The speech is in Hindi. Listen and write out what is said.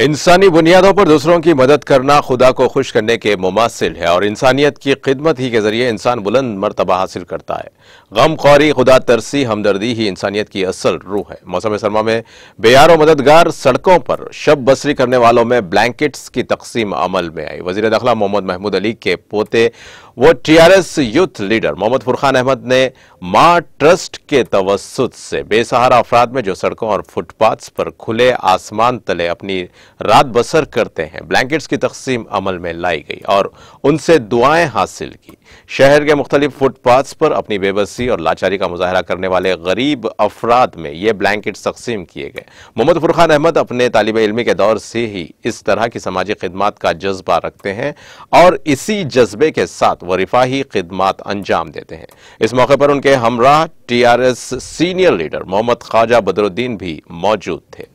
इंसानी बुनियादों पर दूसरों की मदद करना खुदा को खुश करने के मुमासिल है और इंसानियत की खिदमत ही के जरिए इंसान बुलंद मरतबा हासिल करता है गम खौरी खुदा तरसी हमदर्दी ही इंसानियत की असल रूह है मौसम सरमा में बेयार मददगार सड़कों पर शब बसरी करने वालों में ब्लैंकेट्स की तकसीम अमल में आई वजी दाखिला मोहम्मद महमूद अली के पोते वो T R S youth leader Mohammed Furkhan Ahmed ने मां ट्रस्ट के तवसुत से बेसहारा अफराद में जो सड़कों और फुटपाथ्स पर खुले आसमान तले अपनी रात बसर करते हैं ब्लैंकेट्स की तकसीम अमल में लाई गई और उनसे दुआएं हासिल की शहर के मुख्तलिफ फुटपाथ्स पर अपनी बेबसी और लाचारी का मुजाहरा करने वाले गरीब अफराद में ये ब्लैंकेट तकसीम किए गए मोहम्मद फुरखान अहमद अपने तालब इलमी के दौर से ही इस तरह की समाजी खदमात का जज्बा रखते हैं और इसी जज्बे के साथ वरीफाही खदमात अंजाम देते हैं इस मौके पर उनके हमरा TRS senior leader Mohammed Khwaja Badruddin भी मौजूद थे